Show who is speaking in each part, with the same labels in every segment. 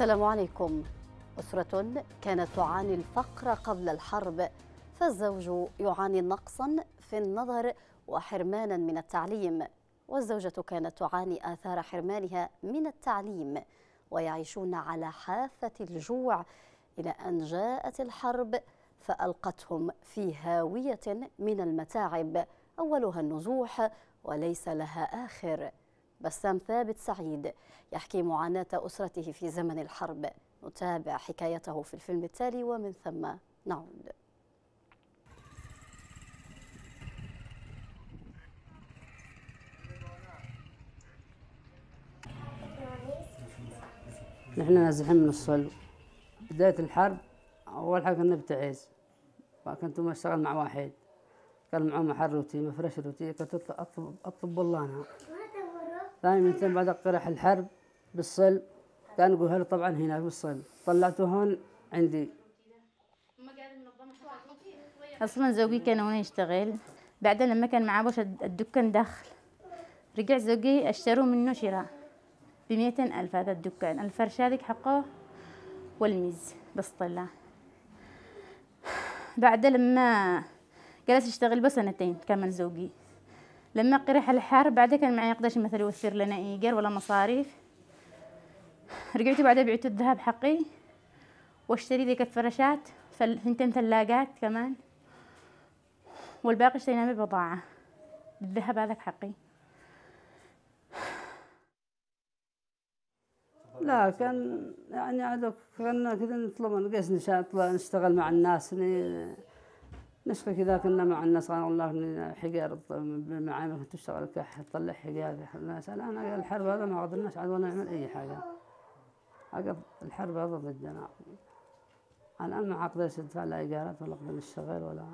Speaker 1: السلام عليكم أسرة كانت تعاني الفقر قبل الحرب فالزوج يعاني نقصا في النظر وحرمانا من التعليم والزوجة كانت تعاني آثار حرمانها من التعليم ويعيشون على حافة الجوع إلى أن جاءت الحرب فألقتهم في هاوية من المتاعب أولها النزوح وليس لها آخر بسام ثابت سعيد يحكي معاناة أسرته في زمن الحرب نتابع حكايته في الفيلم التالي ومن ثم نعود
Speaker 2: نحن نازحين من الصلب بداية الحرب أول حاجة كنا بتعيز فكنت أشتغل مع واحد كان معاه محل روتي مفرش روتي كنت أطلب أطلب والله أنا ثاني من ثم بعد اقترح الحرب بالصلب كان قهر طبعا هناك بالصلب طلعته هون عندي اصلا زوجي
Speaker 3: كان هنا يشتغل بعدين لما كان معاه بوش الدكان دخل رجع زوجي اشتروا منه شراء بميتين ألف هذا الدكان الفرش هذيك حقه والميز بس طلع بعد لما جلس يشتغل بسنتين كمان زوجي لما قرح الحرب بعدها كان معي يقدرش مثلا يوفر لنا ايجار ولا مصاريف رجعت بعدها بعت الذهب حقي واشتري ذيك الفراشات ثنتين ثلاجات كمان والباقي اشتريناه ببضاعة الذهب هذاك حقي
Speaker 2: لا كان يعني هذا كنا كذا نطلب نقيس نشتغل مع الناس نسخة كذا كنا مع الناس قالوا الله من حجار معامل كنت تشتغل كح تطلع حجار الناس انا الحرب هذا ما غض الناس عاد ولا نعمل أي حاجة عقب الحرب هذا ضدنا الآن ما عقد يدفع لا إيجارات ولا قبل الشغل ولا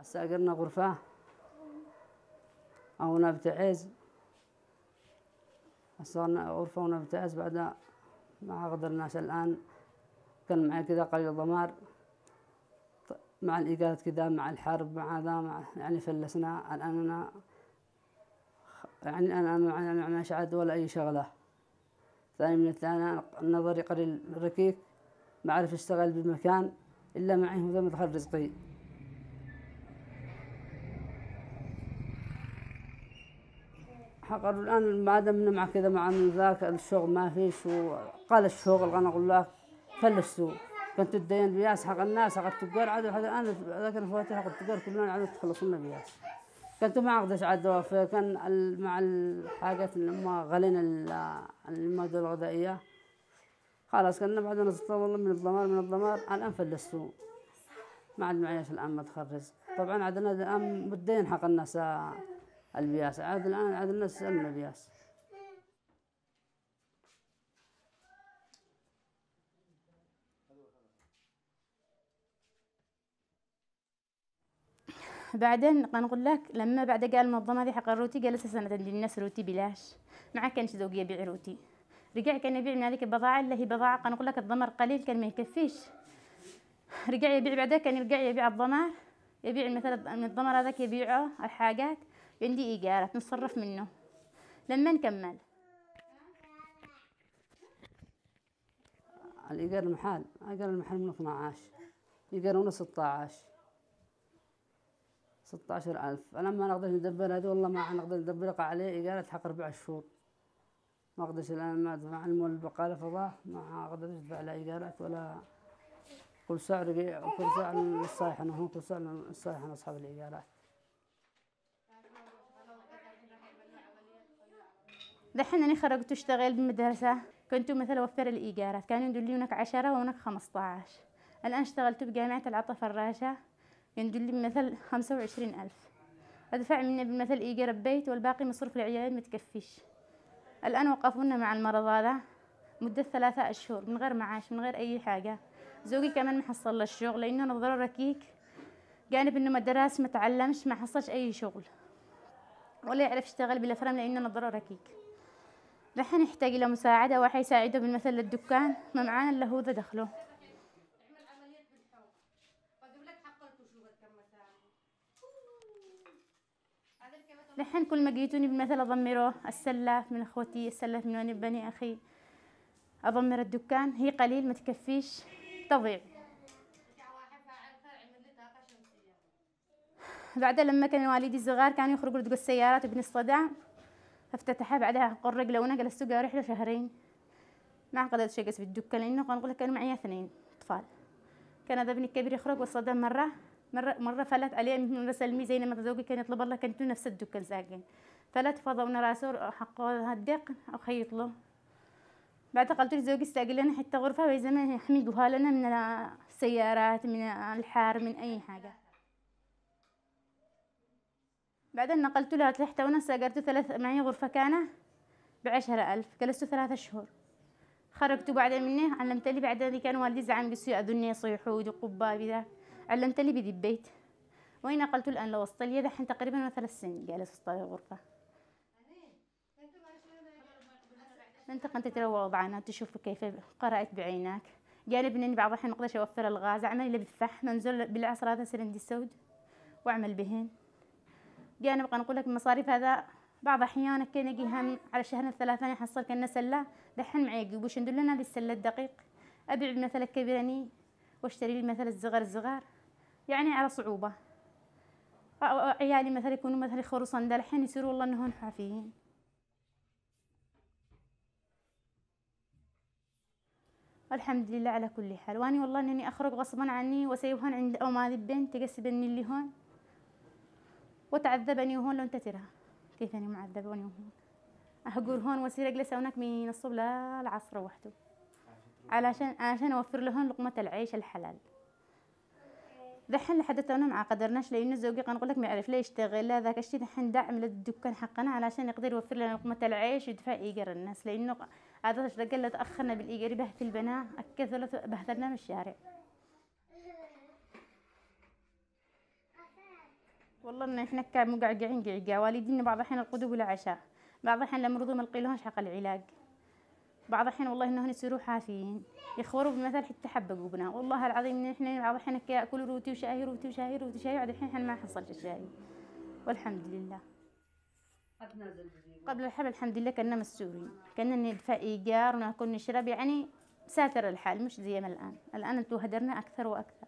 Speaker 2: استأجرنا غرفة أو نبت عز صارنا غرفة ونبت عز بعد ما قدرناش الآن كان معي كذا قليل ضمار مع الإيجاد كذا مع الحرب مع ذا مع يعني فلسنا الآن أنا يعني أنا ما ما شعد ولا أي شغلة ثاني من الثاني نظري قليل ركيك ما أعرف أشتغل بالمكان إلا معي هذا مدخل رزقي حقر الآن ما دام مع كذا مع ذاك الشغل ما فيش وقال الشغل أنا أقول لك فلسوا كنت الدين بياس حق الناس حق التجار عاد هذا انا ذاك الفواتير حق التجار كلنا عاد تخلصونا بياس كنت ما أقدرش عاد الدوافع كان مع الحاجات اللي ما غلينا المواد الغذائيه خلاص كنا بعد والله من الضمار من الضمار الان فلسوا ما عاد معيش الان ما تخرج طبعا عاد الان بالدين حق الناس البياس عاد الان عاد الناس سالنا بياس
Speaker 3: بعدين نقول لك لما بعد قال المنظمه هذه حق الروتي قال اساسا ندير الناس روتي بلاش ما كانش ذوق يبيع روتي رجع كان يبيع من هذيك البضاعه اللي هي بضاعه غنقول لك الضمر قليل كان ما يكفيش رجع يبيع بعدها كان يرجع يبيع الضمر يبيع مثلا من الضمر هذاك يبيعه الحاجات عندي ايجارات نصرف منه لما نكمل
Speaker 2: الإيجار المحال إيجار المحال من 12 إيجار ونص 16 16000 أنا ما نقدر ندبر هذا والله ما نقدر ندبر عليه إقالة حق أربع شهور ما أقدرش الآن ما أدفع المول البقالة فضاء ما أقدر أدفع لا إيجارات ولا كل سعر كل سعر الصايحنة هو كل سعر الصايحنة أصحاب الإيجارات
Speaker 3: دحين أنا خرجت أشتغل بالمدرسة كنت مثلا أوفر الإيجارات كانوا يدلونك عشرة وهناك خمسة عشر الآن اشتغلت بجامعة العطف الراشة يندل يعني لي بمثل خمسة وعشرين ألف أدفع منه بالمثل إيجي ربيت والباقي مصروف العيال متكفيش الآن وقفونا مع المرض هذا مدة ثلاثة أشهر من غير معاش من غير أي حاجة زوجي كمان حصل له الشغل لأنه نظره ركيك جانب إنه ما درس ما تعلمش ما حصلش أي شغل ولا يعرف يشتغل بالأفلام لأنه نظره ركيك رح نحتاج إلى مساعدة وحيساعده بالمثل للدكان ما معانا إلا هو ذا دخله دحين كل ما جيتوني بالمثل أضمره السلة من أخوتي السلة من وين بني أخي أضمر الدكان هي قليل ما تكفيش تضيع بعدها لما كان والدي الصغار كانوا يخرجوا يدقوا السيارات الصدع فافتتحها بعدها قرق لونا قال السوق رحله شهرين ما قدرت شيء قصب الدكان لانه كان معي اثنين اطفال كان هذا ابني الكبير يخرج والصدع مره مره مره فلت عليه يعني من سلمي زي لما زوجي كان يطلب الله كانت نفس الدكان ساكن فلت ونا راسه حقه هدق اخيط له بعد قلت لزوجي استاقل لنا حتى غرفه وإذا زمان يحمدوها لنا من السيارات من الحار من اي حاجه بعدين نقلت لها تحت وانا ساقرت ثلاث معي غرفه كانه بعشرة ألف جلست ثلاثة شهور خرجت بعد منه علمت لي بعد ذلك كان والدي زعم بس يأذني صيحود وقبابي ذاك علمت لي بدي بيت وين قلت الآن وصلت لي دحين تقريبا ثلاث سنين جالس وسط الغرفة انت كنت تروى وضعنا تشوف كيف قرأت بعينك جانبني اني بعض الاحيان اقدرش اوفر الغاز اعمل اللي بالفحم انزل بالعصر هذا سرندي السود واعمل بهن جانب نبقى نقول لك المصاريف هذا بعض احيانا كان يجي هم على شهرين الثلاثة يحصل كنا سلة دحين معي قبوش ندلنا للسلة الدقيق ابيع بمثل كبيرني واشتري لي مثل الزغر الزغار. يعني على صعوبة عيالي مثلا يكونوا مثلا يخوروا ده الحين يصيروا والله انهم حافيين الحمد لله على كل حال واني والله انني اخرج غصبا عني وسيبهن عند امال البنت تقسبني اللي هون وتعذبني وهون لو ترى كيف اني معذبة واني وهون اهقر هون واصير اجلس هناك من الصبح للعصر وحده علشان عشان اوفر لهم لقمة العيش الحلال دحين لحد تونا ما قدرناش لان زوجي غنقول لك ما يعرف لا يشتغل لا ذاك الشيء دحين دعم للدكان حقنا علشان يقدر يوفر لنا لقمه العيش ويدفع ايجار الناس لانه هذا الشغل اللي تاخرنا بالايجار بهتل بنا كثرت بهدلنا من الشارع والله ان احنا كمقعقعين قعقع والدينا بعض الحين القدوب بالعشاء بعض الحين لما مرضوا ما لقيلهمش حق العلاج بعض الحين والله انه يصيروا حافيين يخوروا بمثل حتى حبة قلوبنا والله العظيم احنا بعض الحين ياكلوا روتي وشاي روتي وشاي روتي وشاي بعد الحين ما حصلش الشاي والحمد لله قبل الحرب الحمد لله كنا مسؤولين كنا ندفع ايجار وناكل نشرب يعني ساتر الحال مش زي ما الان الان توهدرنا اكثر واكثر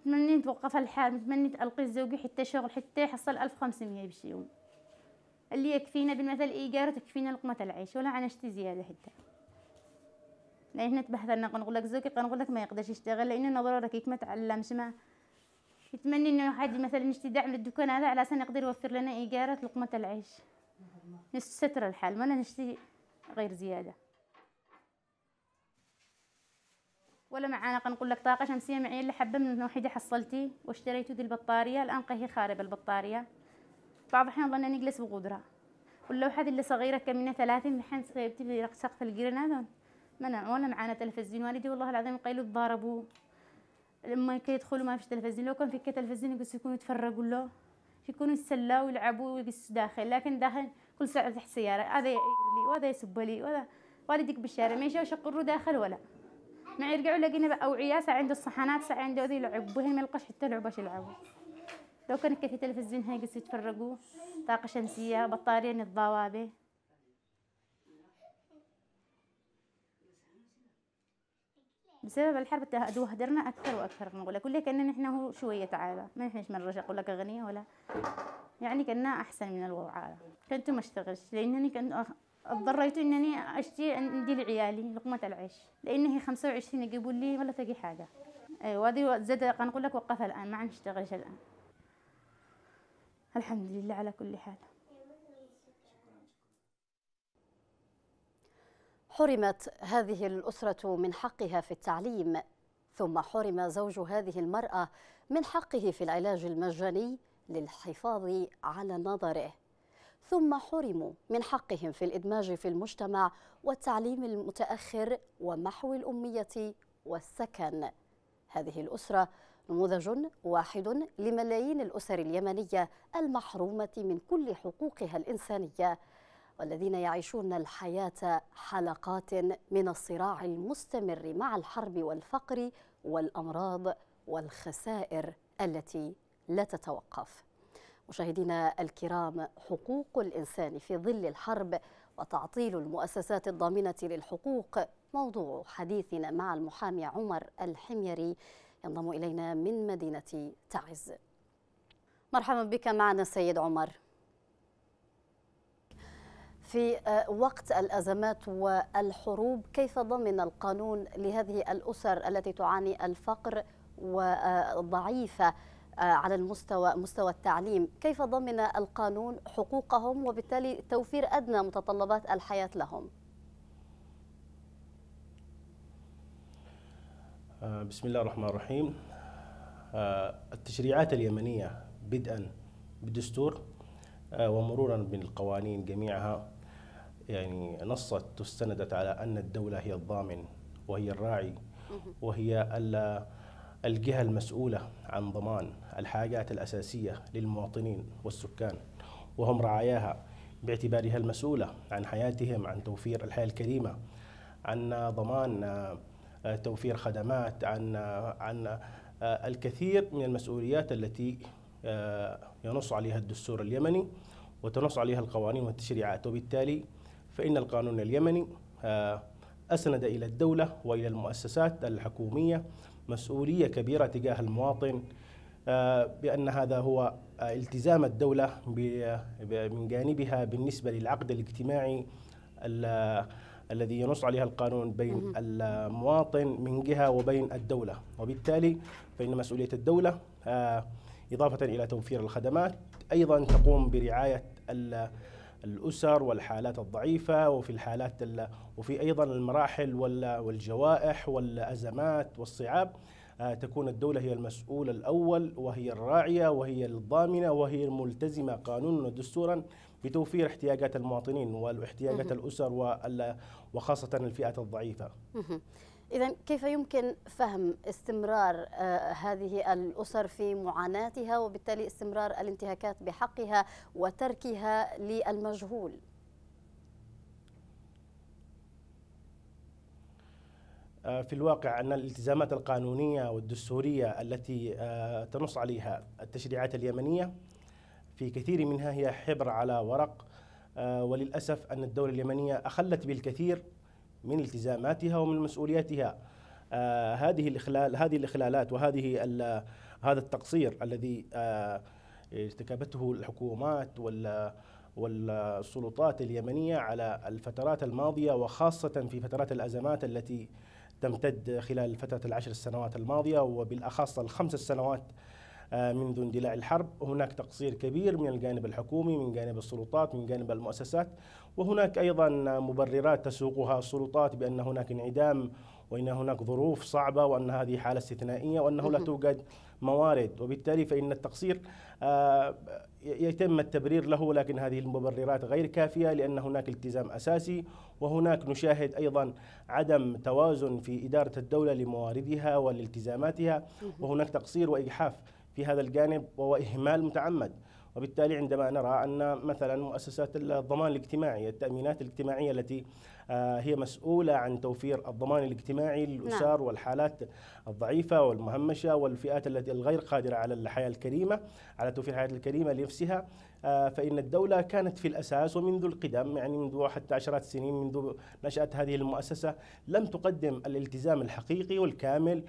Speaker 3: متمنى توقف الحال متمنى القي زوجي حتى شغل حتى يحصل 1500 بشي اللي يكفينا بالمثل ايجار تكفينا لقمه العيش ولا عنشتي زياده حتى لان يعني نتبحث عن نقول لك زوكي نقول لك ما يقدرش يشتغل لان نظره ضروري ما تعلمش ما يتمنى انه حد مثلا يشتي دعم للدكان هذا على اساس يقدر يوفر لنا ايجارات لقمه العيش نستر الحال ما نشتي غير زياده ولا معانا كنقول لك طاقه شمسيه معي اللي حبه من وحده حصلتي واشتريت دي البطاريه الان هي خاربه البطاريه بعض الاحيان ظننا نجلس بقدره واللوحه اللي صغيره كمينه ثلاثين من حين سقيبتي في سقف الجرنادون ما ولا معانا تلفزيون والدي والله العظيم قالوا تضاربوا لما كيدخلوا ما فيش تلفزيون لو كان في تلفزيون يقص يكونوا يتفرقوا له يكونوا يتسلاو ويلعبوا ويقصوا داخل لكن داخل كل ساعه تحت سياره هذا يعير لي وهذا يسب لي وهذا والديك بالشارع ما يجاوش يقروا داخل ولا ما يرجعوا لقينا اوعياء ساعه عنده الصحانات ساعه عنده ذي يلعب بهم ما يلقاش حتى لعبه يلعبوا لو كان كي في تلفزيون هاي يتفرقوا طاقه شمسيه بطاريه نتضاوى به بسبب الحرب تهدرنا اكثر واكثر نقول لك لك نحن هو شويه تعالى ما نحنش من رجع اقول لك اغنيه ولا يعني كنا احسن من الوعاء كنت ما اشتغلش لانني كنت اضطريت انني اشتي عندي لعيالي لقمه العيش لانه 25 يجيبوا لي ولا تجي حاجه ايوا هذه زاد نقول لك وقف الان ما نشتغلش الان الحمد لله على كل حال
Speaker 1: حرمت هذه الأسرة من حقها في التعليم ثم حرم زوج هذه المرأة من حقه في العلاج المجاني للحفاظ على نظره ثم حرموا من حقهم في الإدماج في المجتمع والتعليم المتأخر ومحو الأمية والسكن هذه الأسرة نموذج واحد لملايين الأسر اليمنية المحرومة من كل حقوقها الإنسانية والذين يعيشون الحياة حلقات من الصراع المستمر مع الحرب والفقر والأمراض والخسائر التي لا تتوقف مشاهدينا الكرام حقوق الإنسان في ظل الحرب وتعطيل المؤسسات الضامنة للحقوق موضوع حديثنا مع المحامي عمر الحميري ينضم إلينا من مدينة تعز مرحبا بك معنا سيد عمر في آه، وقت الأزمات والحروب كيف ضمن القانون لهذه الأسر التي تعاني الفقر وضعيفة آه، على المستوى مستوى التعليم كيف ضمن القانون حقوقهم وبالتالي توفير أدنى متطلبات الحياة لهم
Speaker 4: آه، بسم الله الرحمن الرحيم التشريعات اليمنية بدءا بالدستور ومرورا بالقوانين جميعها يعني نصت واستندت على أن الدولة هي الضامن وهي الراعي وهي الجهة المسؤولة عن ضمان الحاجات الأساسية للمواطنين والسكان وهم رعاياها باعتبارها المسؤولة عن حياتهم عن توفير الحياة الكريمة عن ضمان آه، توفير خدمات عن عن آه، الكثير من المسؤوليات التي آه، ينص عليها الدستور اليمني وتنص عليها القوانين والتشريعات وبالتالي فإن القانون اليمني آه، أسند إلى الدولة وإلى المؤسسات الحكومية مسؤولية كبيرة تجاه المواطن آه، بأن هذا هو آه، التزام الدولة من جانبها بالنسبة للعقد الاجتماعي الذي ينص عليها القانون بين المواطن من جهة وبين الدولة وبالتالي فإن مسؤولية الدولة إضافة إلى توفير الخدمات أيضا تقوم برعاية الأسر والحالات الضعيفة وفي الحالات وفي أيضا المراحل والجوائح والأزمات والصعاب آه، تكون الدولة هي المسؤول الأول وهي الراعية وهي الضامنة وهي الملتزمة قانونا ودستورا بتوفير احتياجات المواطنين واحتياجات الأسر وخاصة الفئات الضعيفة
Speaker 1: إذا كيف يمكن فهم استمرار آه، هذه الأسر في معاناتها وبالتالي استمرار الانتهاكات بحقها وتركها للمجهول؟
Speaker 4: آه، في الواقع أن الالتزامات القانونية والدستورية التي آه، تنص عليها التشريعات اليمنية في كثير منها هي حبر على ورق وللأسف أن الدولة اليمنية أخلت بالكثير من التزاماتها ومن مسؤولياتها آه هذه الاخلال هذه الاخلالات وهذه هذا التقصير الذي آه ارتكبته الحكومات وال والسلطات اليمنيه على الفترات الماضيه وخاصه في فترات الازمات التي تمتد خلال فتره العشر السنوات الماضيه وبالاخص الخمس السنوات آه، منذ اندلاع الحرب هناك تقصير كبير من الجانب الحكومي من جانب السلطات من جانب المؤسسات وهناك أيضا مبررات تسوقها السلطات بأن هناك انعدام وان هناك ظروف صعبه وان هذه حاله استثنائيه وانه لا توجد موارد وبالتالي فان التقصير آه، يتم التبرير له لكن هذه المبررات غير كافيه لان هناك التزام اساسي وهناك نشاهد ايضا عدم توازن في اداره الدوله لمواردها ولالتزاماتها وهناك تقصير واجحاف في هذا الجانب وهو إهمال متعمد وبالتالي عندما نرى أن مثلا مؤسسات الضمان الاجتماعي التأمينات الاجتماعية التي آه، هي مسؤولة عن توفير الضمان الاجتماعي للأسر نعم. والحالات الضعيفة والمهمشة والفئات التي الغير قادرة على الحياة الكريمة على توفير الحياة الكريمة لنفسها آه، فإن الدولة كانت في الأساس ومنذ القدم يعني منذ حتى عشرات السنين منذ نشأة هذه المؤسسة لم تقدم الالتزام الحقيقي والكامل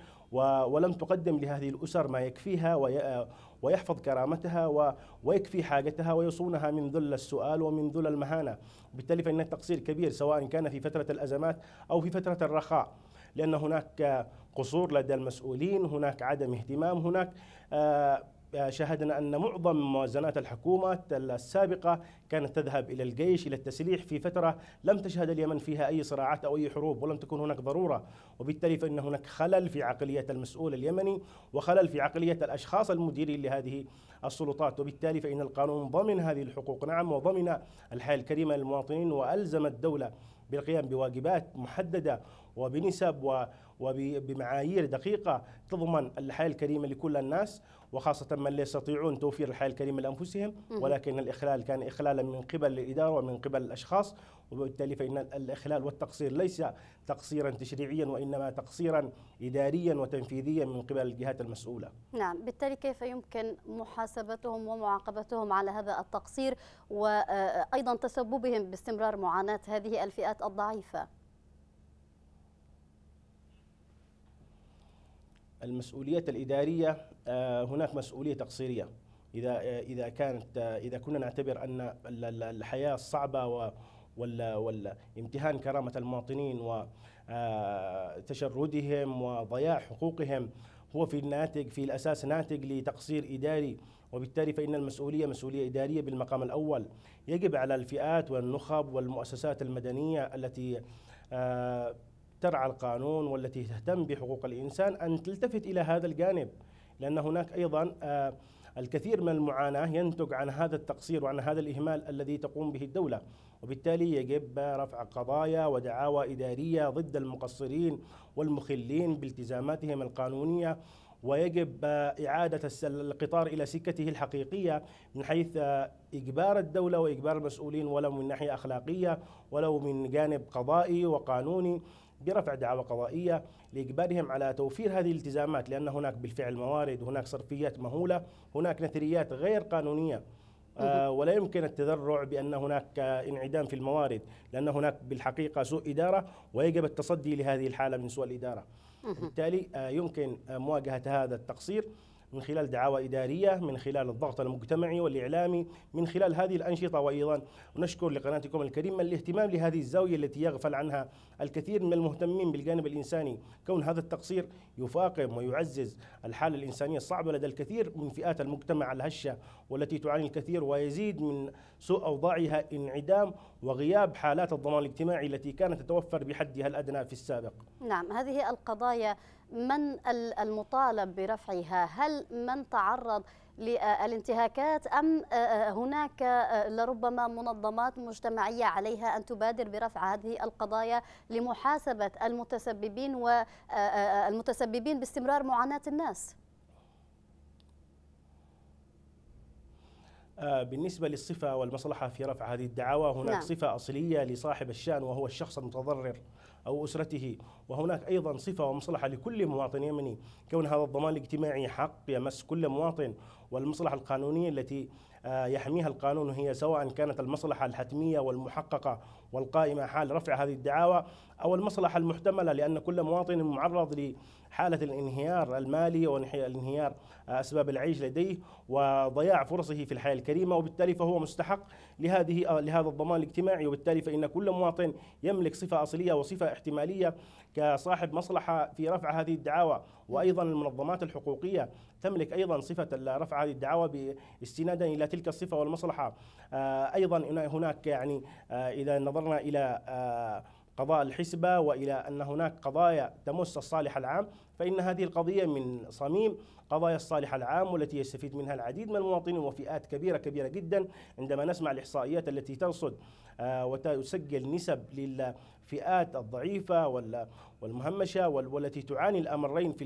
Speaker 4: ولم تقدم لهذه الأسر ما يكفيها آه، ويحفظ كرامتها ويكفي حاجتها ويصونها من ذل السؤال ومن ذل المهانة بالتالي فإن التقصير كبير سواء كان في فترة الأزمات أو في فترة الرخاء لأن هناك قصور لدى المسؤولين هناك عدم اهتمام هناك آه شاهدنا أن معظم موازنات الحكومات السابقة كانت تذهب إلى الجيش إلى التسليح في فترة لم تشهد اليمن فيها أي صراعات أو أي حروب ولم تكن هناك ضرورة وبالتالي فإن هناك خلل في عقلية المسؤول اليمني وخلل في عقلية الأشخاص المديرين لهذه السلطات وبالتالي فإن القانون ضمن هذه الحقوق نعم وضمن الحياة الكريمة للمواطنين وألزم الدولة بالقيام بواجبات محددة وبنسب و وبمعايير دقيقة تضمن الحياة الكريمة لكل الناس وخاصة من لا يستطيعون توفير الحياة الكريمة لأنفسهم ولكن الإخلال كان إخلالا من قبل الإدارة ومن قبل الأشخاص وبالتالي فإن الإخلال والتقصير ليس تقصيرا تشريعيا وإنما تقصيرا إداريا وتنفيذيا من قبل الجهات المسؤولة
Speaker 3: نعم
Speaker 1: بالتالي كيف يمكن محاسبتهم ومعاقبتهم على هذا التقصير وأيضا تسببهم باستمرار معاناة هذه الفئات الضعيفة
Speaker 4: المسؤوليات الإدارية آه، هناك مسؤولية تقصيرية إذا آه، إذا كانت آه، إذا كنا نعتبر أن الحياة الصعبة ولا ولا امتهان كرامة المواطنين وتشردهم وضياع حقوقهم هو في الناتج في الأساس ناتج لتقصير إداري وبالتالي فإن المسؤولية مسؤولية إدارية بالمقام الأول يجب على الفئات والنخب والمؤسسات المدنية التي ترعى القانون والتي تهتم بحقوق الإنسان أن تلتفت إلى هذا الجانب لأن هناك أيضا آه، الكثير من المعاناة ينتج عن هذا التقصير وعن هذا الإهمال الذي تقوم به الدولة وبالتالي يجب رفع قضايا ودعاوى إدارية ضد المقصرين والمخلين بالتزاماتهم القانونية ويجب آه، إعادة القطار إلى سكته الحقيقية من حيث آه، إجبار الدولة وإجبار المسؤولين ولو من ناحية أخلاقية ولو من جانب قضائي وقانوني برفع دعاوى قضائية لإجبارهم على توفير هذه الالتزامات لأن هناك بالفعل موارد هناك صرفيات مهولة هناك نثريات غير قانونية آه ولا يمكن التذرع بأن هناك انعدام في الموارد لأن هناك بالحقيقة سوء إدارة ويجب التصدي لهذه الحالة من سوء الإدارة بالتالي آه يمكن آه، مواجهة هذا التقصير من خلال دعاوى إدارية من خلال الضغط المجتمعي والإعلامي من خلال هذه الأنشطة وأيضا نشكر لقناتكم الكريمة الاهتمام لهذه الزاوية التي يغفل عنها الكثير من المهتمين بالجانب الإنساني كون هذا التقصير يفاقم ويعزز الحالة الإنسانية الصعبة لدى الكثير من فئات المجتمع الهشة والتي تعاني الكثير ويزيد من سوء أوضاعها انعدام وغياب حالات الضمان الاجتماعي التي كانت تتوفر بحدها الأدنى في السابق
Speaker 1: نعم هذه القضايا من المطالب برفعها هل من تعرض للانتهاكات أم آه، آه، هناك آه، لربما منظمات مجتمعية عليها أن تبادر برفع هذه القضايا لمحاسبة المتسببين والمتسببين باستمرار معاناة الناس
Speaker 4: بالنسبة للصفة والمصلحة في رفع هذه الدعاوى هناك نعم. صفة أصلية لصاحب الشأن وهو الشخص المتضرر أو أسرته وهناك أيضا صفة ومصلحة لكل مواطن يمني كون هذا الضمان الاجتماعي حق يمس كل مواطن والمصلحة القانونية التي آه، يحميها القانون هي سواء كانت المصلحة الحتمية والمحققة والقائمة حال رفع هذه الدعاوى أو المصلحة المحتملة لأن كل مواطن معرض حالة الانهيار المالي وانهيار آه، أسباب العيش لديه وضياع فرصه في الحياة الكريمة وبالتالي فهو مستحق لهذه آه، لهذا الضمان الاجتماعي وبالتالي فإن كل مواطن يملك صفة أصلية وصفة احتمالية كصاحب مصلحة في رفع هذه الدعاوى وأيضا المنظمات الحقوقية تملك أيضا صفة رفع هذه الدعاوى باستنادا إلى تلك الصفة والمصلحة آه، أيضا هناك يعني إذا نظرنا إلى قضاء الحسبة وإلى أن هناك قضايا تمس الصالح العام فإن هذه القضية من صميم قضايا الصالح العام والتي يستفيد منها العديد من المواطنين وفئات كبيرة كبيرة جدا عندما نسمع الإحصائيات التي تنصد آه، وتسجل نسب للفئات الضعيفة والمهمشة والتي تعاني الأمرين في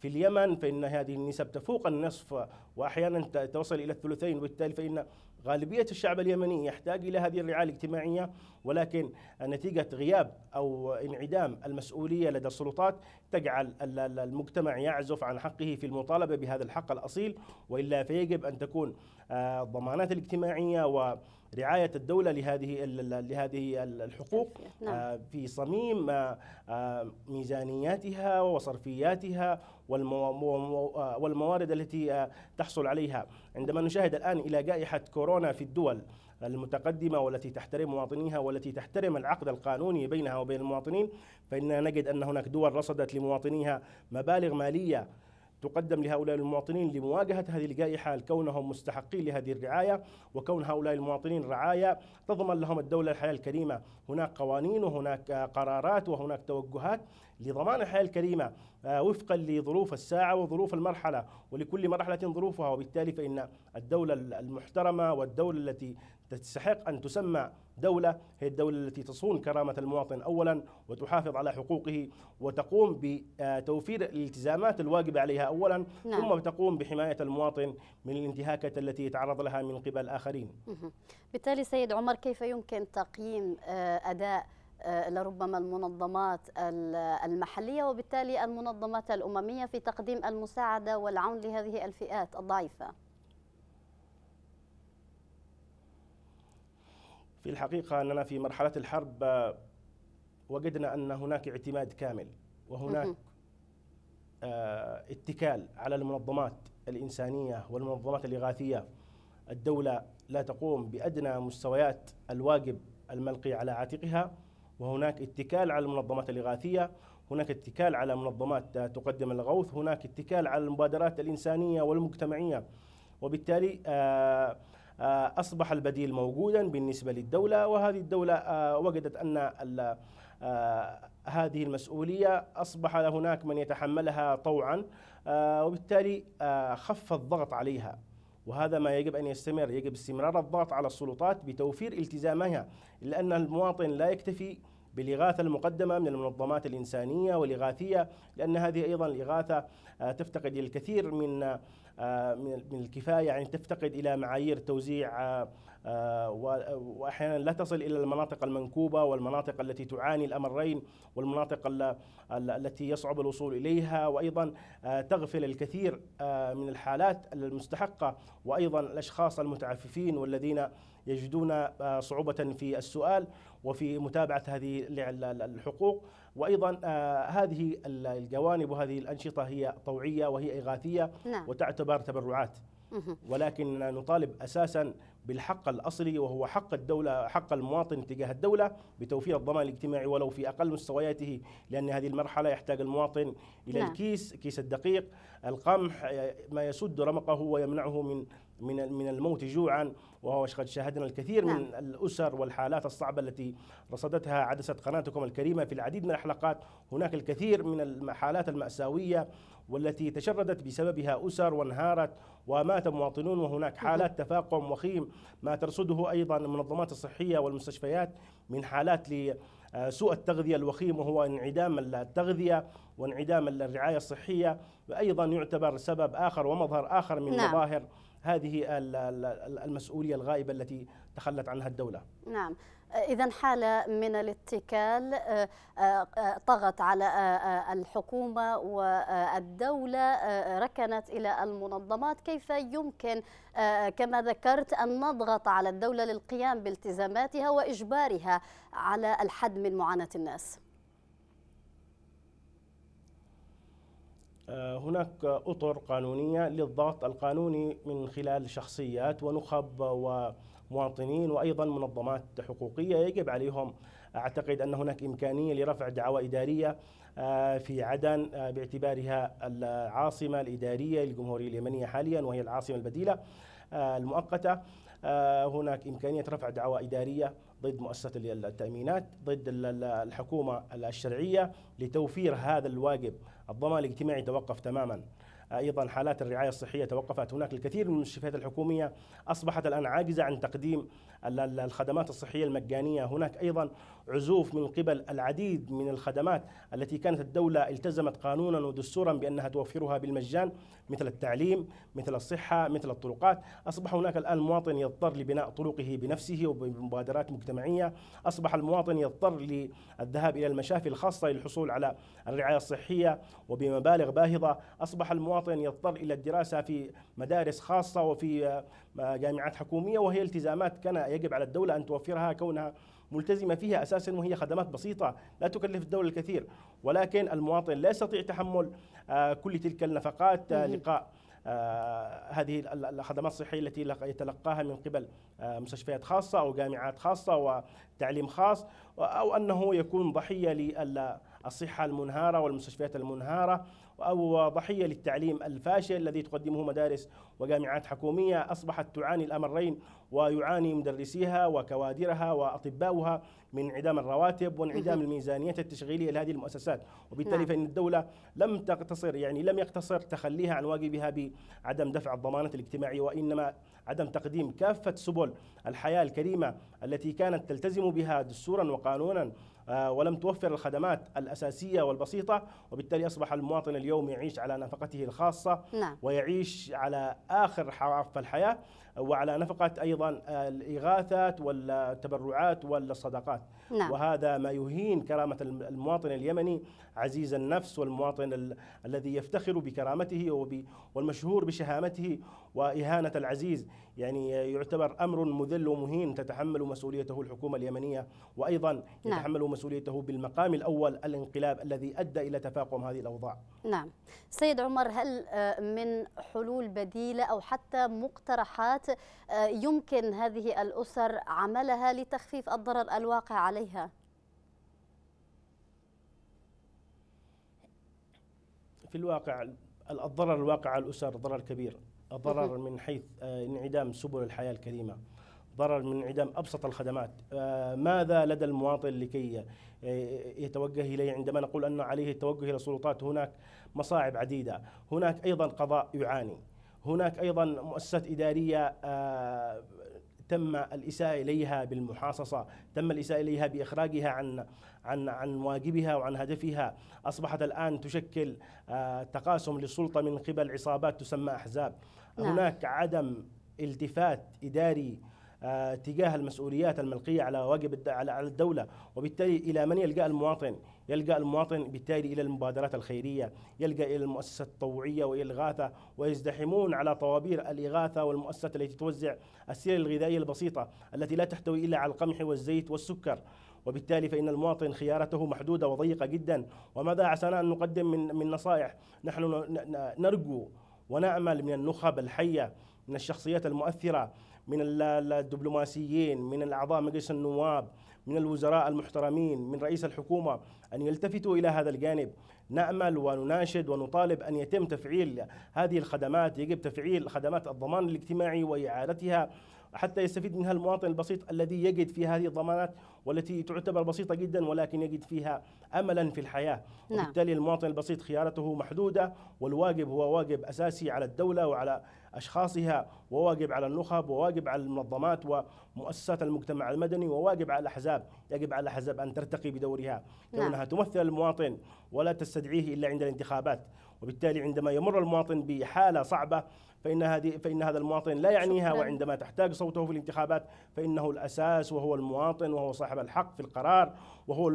Speaker 4: في اليمن فإن هذه النسب تفوق النصف وأحيانا توصل إلى الثلثين وبالتالي فإن غالبية الشعب اليمني يحتاج إلى هذه الرعاية الاجتماعية ولكن نتيجة غياب أو انعدام المسؤولية لدى السلطات تجعل المجتمع يعزف عن حقه في المطالبة بهذا الحق الأصيل وإلا فيجب أن تكون آه، الضمانات الاجتماعية و رعاية الدولة لهذه لهذه الحقوق نعم. آه، في صميم آه، آه، ميزانياتها وصرفياتها والموارد التي تحصل عليها عندما نشاهد الآن إلى جائحة كورونا في الدول المتقدمة والتي تحترم مواطنيها والتي تحترم العقد القانوني بينها وبين المواطنين فإننا نجد أن هناك دول رصدت لمواطنيها مبالغ مالية تقدم لهؤلاء المواطنين لمواجهة هذه الجائحة كونهم مستحقين لهذه الرعاية وكون هؤلاء المواطنين رعاية تضمن لهم الدولة الحياة الكريمة هناك قوانين وهناك قرارات وهناك توجهات لضمان الحياة الكريمة آه، وفقا لظروف الساعة وظروف المرحلة ولكل مرحلة ظروفها وبالتالي فإن الدولة المحترمة والدولة التي تستحق أن تسمى دولة هي الدولة التي تصون كرامة المواطن أولا وتحافظ على حقوقه وتقوم بتوفير الالتزامات الواجبة عليها أولا نعم. ثم تقوم بحماية المواطن من الانتهاكات التي يتعرض لها من قبل آخرين
Speaker 1: بالتالي سيد عمر كيف يمكن تقييم آه، أداء آه، لربما المنظمات المحلية وبالتالي المنظمات الأممية في تقديم المساعدة والعون لهذه الفئات الضعيفة
Speaker 4: في الحقيقة أننا في مرحلة الحرب آه، وجدنا أن هناك اعتماد كامل وهناك آه، اتكال على المنظمات الإنسانية والمنظمات الإغاثية الدولة لا تقوم بأدنى مستويات الواجب الملقي على عاتقها وهناك اتكال على المنظمات الإغاثية هناك اتكال على منظمات تقدم الغوث هناك اتكال على المبادرات الإنسانية والمجتمعية وبالتالي آه، آه، أصبح البديل موجودا بالنسبة للدولة وهذه الدولة آه، وجدت أن هذه المسؤولية أصبح هناك من يتحملها طوعا وبالتالي خف الضغط عليها وهذا ما يجب أن يستمر يجب استمرار الضغط على السلطات بتوفير التزامها لأن المواطن لا يكتفي بالإغاثة المقدمة من المنظمات الإنسانية والإغاثية لأن هذه أيضا الإغاثة آه، تفتقد الكثير آه، من من الكفاية يعني تفتقد إلى معايير توزيع آه، آه، واحيانا لا تصل الى المناطق المنكوبه والمناطق التي تعاني الامرين والمناطق التي يصعب الوصول اليها وايضا آه، تغفل الكثير آه، من الحالات المستحقه وايضا الاشخاص المتعففين والذين يجدون صعوبه في السؤال وفي متابعه هذه الحقوق وايضا هذه الجوانب وهذه الانشطه هي طوعيه وهي اغاثيه نعم. وتعتبر تبرعات ولكن نطالب اساسا بالحق الأصلي وهو حق الدولة حق المواطن تجاه الدولة بتوفير الضمان الاجتماعي ولو في أقل مستوياته لأن هذه المرحلة يحتاج المواطن إلى نعم. الكيس كيس الدقيق القمح ما يسد رمقه ويمنعه من من من الموت جوعا وهو قد شاهدنا الكثير نعم. من الاسر والحالات الصعبه التي رصدتها عدسه قناتكم الكريمه في العديد من الحلقات هناك الكثير من الحالات الماساويه والتي تشردت بسببها أسر وانهارت ومات مواطنون وهناك حالات تفاقم وخيم ما ترصده أيضا المنظمات الصحية والمستشفيات من حالات سوء التغذية الوخيم وهو انعدام التغذية وانعدام الرعاية الصحية وأيضا يعتبر سبب آخر ومظهر آخر من نعم. مظاهر هذه المسؤولية الغائبة التي تخلت عنها الدولة
Speaker 1: نعم إذا حالة من الاتكال آه، آه، آه، طغت على الحكومة والدولة ركنت إلى المنظمات كيف يمكن كما ذكرت أن نضغط على الدولة للقيام بالتزاماتها وإجبارها على الحد من معاناة الناس
Speaker 4: آه، هناك أطر قانونية للضغط القانوني من خلال شخصيات ونخب ومواطنين وأيضا منظمات حقوقية يجب عليهم أعتقد أن هناك إمكانية لرفع دعوى إدارية آه، في عدن آه، باعتبارها العاصمة الإدارية للجمهورية اليمنية حاليا وهي العاصمة البديلة المؤقتة هناك إمكانية رفع دعوى إدارية ضد مؤسسة التأمينات ضد الحكومة الشرعية لتوفير هذا الواجب الضمان الاجتماعي توقف تماما أيضا حالات الرعاية الصحية توقفت هناك الكثير من المستشفيات الحكومية أصبحت الآن عاجزة عن تقديم الخدمات الصحية المجانية هناك أيضا عزوف من قبل العديد من الخدمات التي كانت الدولة التزمت قانونا ودستورا بأنها توفرها بالمجان مثل التعليم مثل الصحة مثل الطرقات أصبح هناك الآن مواطن يضطر لبناء طرقه بنفسه وبمبادرات مجتمعية أصبح المواطن يضطر للذهاب إلى المشافي الخاصة للحصول على الرعاية الصحية وبمبالغ باهظة أصبح المواطن المواطن يضطر إلى الدراسة في مدارس خاصة وفي آه، آه، جامعات حكومية وهي التزامات كان يجب على الدولة أن توفرها كونها ملتزمة فيها أساسا وهي خدمات بسيطة لا تكلف الدولة الكثير ولكن المواطن لا يستطيع تحمل آه، كل تلك النفقات لقاء هذه الخدمات الصحيه التي يتلقاها من قبل مستشفيات خاصه او جامعات خاصه وتعليم خاص او انه يكون ضحيه للصحه المنهاره والمستشفيات المنهاره أو ضحية للتعليم الفاشل الذي تقدمه مدارس وجامعات حكومية أصبحت تعاني الأمرين ويعاني مدرسيها وكوادرها وأطباؤها من انعدام الرواتب وانعدام الميزانية التشغيلية لهذه المؤسسات وبالتالي نعم. فإن الدولة لم تقتصر يعني لم يقتصر تخليها عن واجبها بعدم دفع الضمانات الاجتماعية وإنما عدم تقديم كافة سبل الحياة الكريمة التي كانت تلتزم بها دستورا وقانونا آه، ولم توفر الخدمات الأساسية والبسيطة وبالتالي أصبح المواطن اليوم يعيش على نفقته الخاصة نعم. ويعيش على آخر حرف الحياة وعلى نفقة أيضا الإغاثات والتبرعات والصدقات نعم. وهذا ما يهين كرامة المواطن اليمني عزيز النفس والمواطن ال الذي يفتخر بكرامته والمشهور بشهامته وإهانة العزيز يعني يعتبر أمر مذل ومهين تتحمل مسؤوليته الحكومة اليمنية وأيضا نعم. يتحمل مسؤوليته بالمقام الأول الانقلاب الذي أدى إلى تفاقم هذه الأوضاع
Speaker 1: نعم سيد عمر هل آه، من حلول بديلة أو حتى مقترحات آه، يمكن هذه الأسر عملها لتخفيف الضرر الواقع عليها؟
Speaker 4: في الواقع الضرر الواقع على الأسر ضرر كبير ضرر من حيث آه، انعدام سبل الحياة الكريمة ضرر من انعدام أبسط الخدمات آه، ماذا لدى المواطن لكي آه، يتوجه إليه عندما نقول أن عليه التوجه إلى السلطات هناك مصاعب عديدة هناك أيضا قضاء يعاني هناك أيضا مؤسسات إدارية تم الإساءة إليها بالمحاصصة تم الإساءة إليها بإخراجها عن عن عن واجبها وعن هدفها أصبحت الآن تشكل تقاسم للسلطة من قبل عصابات تسمى أحزاب نعم. هناك عدم التفات إداري آه، تجاه المسؤوليات الملقية على واجب على الدولة وبالتالي إلى من يلجأ المواطن يلجأ المواطن بالتالي إلى المبادرات الخيرية يلجأ إلى المؤسسة التطوعية وإلى الإغاثة ويزدحمون على طوابير الإغاثة والمؤسسة التي توزع السير الغذائية البسيطة التي لا تحتوي إلا على القمح والزيت والسكر وبالتالي فإن المواطن خيارته محدودة وضيقة جدا وماذا عسانا أن نقدم من, من نصائح نحن نرجو ونأمل من النخب الحية من الشخصيات المؤثرة من الدبلوماسيين من الأعضاء مجلس النواب من الوزراء المحترمين من رئيس الحكومة أن يلتفتوا إلى هذا الجانب نأمل ونناشد ونطالب أن يتم تفعيل هذه الخدمات يجب تفعيل خدمات الضمان الاجتماعي وإعادتها حتى يستفيد منها المواطن البسيط الذي يجد في هذه الضمانات والتي تعتبر بسيطة جدا ولكن يجد فيها أملا في الحياة نعم. وبالتالي المواطن البسيط خيارته محدودة والواجب هو واجب أساسي على الدولة وعلى أشخاصها وواجب على النخب وواجب على المنظمات ومؤسسات المجتمع المدني وواجب على الأحزاب يجب على الأحزاب أن ترتقي بدورها نعم. كونها نعم. تمثل المواطن ولا تستدعيه إلا عند الانتخابات وبالتالي عندما يمر المواطن بحالة صعبة فإن, هذه فإن هذا المواطن لا يعنيها شكرا. وعندما تحتاج صوته في الانتخابات فإنه الأساس وهو المواطن وهو صاحب الحق في القرار وهو,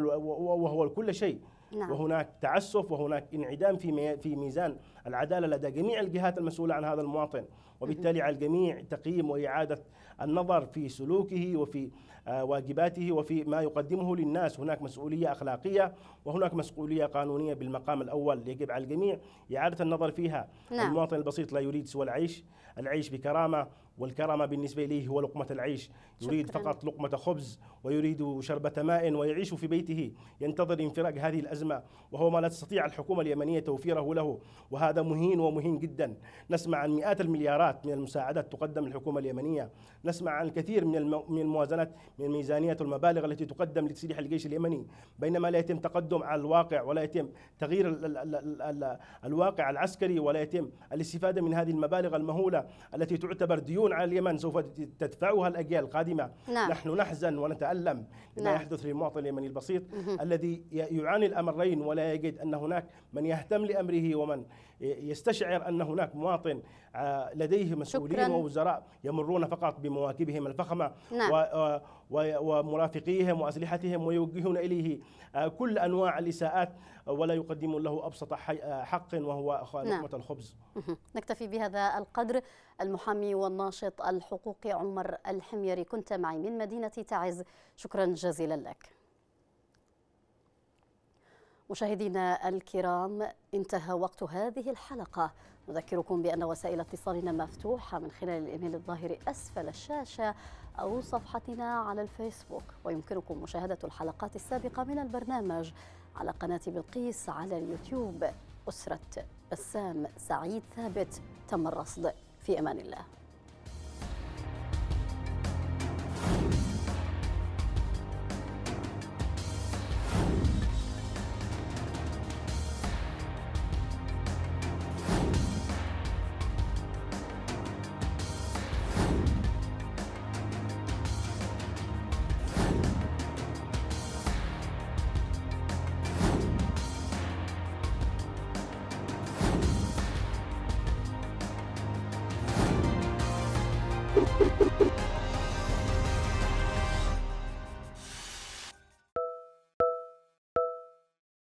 Speaker 4: وهو كل شيء نعم. وهناك تعسف وهناك انعدام في في ميزان العداله لدى جميع الجهات المسؤوله عن هذا المواطن وبالتالي على الجميع تقييم واعاده النظر في سلوكه وفي آه، واجباته وفي ما يقدمه للناس هناك مسؤولية أخلاقية وهناك مسؤولية قانونية بالمقام الأول يجب على الجميع إعادة النظر فيها نعم. المواطن البسيط لا يريد سوى العيش العيش بكرامه والكرامه بالنسبه اليه هو لقمه العيش يريد شكراً. فقط لقمه خبز ويريد شربه ماء ويعيش في بيته ينتظر انفراج هذه الازمه وهو ما لا تستطيع الحكومه اليمنيه توفيره له وهذا مهين ومهين جدا نسمع عن مئات المليارات من المساعدات تقدم للحكومه اليمنيه نسمع عن الكثير من من الموازنات من الميزانيات والمبالغ التي تقدم لتسليح الجيش اليمني بينما لا يتم تقدم على الواقع ولا يتم تغيير الواقع العسكري ولا يتم الاستفاده من هذه المبالغ المهوله التي تعتبر ديون على اليمن سوف تدفعها الأجيال القادمة نعم. نحن نحزن ونتألم لما نعم. يحدث للمواطن اليمني البسيط الذي يعاني الأمرين ولا يجد أن هناك من يهتم لأمره ومن يستشعر أن هناك مواطن آه، لديه مسؤولين ووزراء يمرون فقط بمواكبهم الفخمة نعم. آه، ومرافقيهم وأسلحتهم ويوجهون إليه آه، كل أنواع الإساءات ولا يقدمون له أبسط حق وهو نعم. الخبز
Speaker 1: نكتفي بهذا القدر المحامي والناشط الحقوقي عمر الحميري كنت معي من مدينة تعز شكرا جزيلا لك مشاهدينا الكرام انتهى وقت هذه الحلقة نذكركم بأن وسائل اتصالنا مفتوحة من خلال الإيميل الظاهر أسفل الشاشة أو صفحتنا على الفيسبوك ويمكنكم مشاهدة الحلقات السابقة من البرنامج على قناة بلقيس على اليوتيوب أسرة بسام سعيد ثابت تم الرصد في أمان الله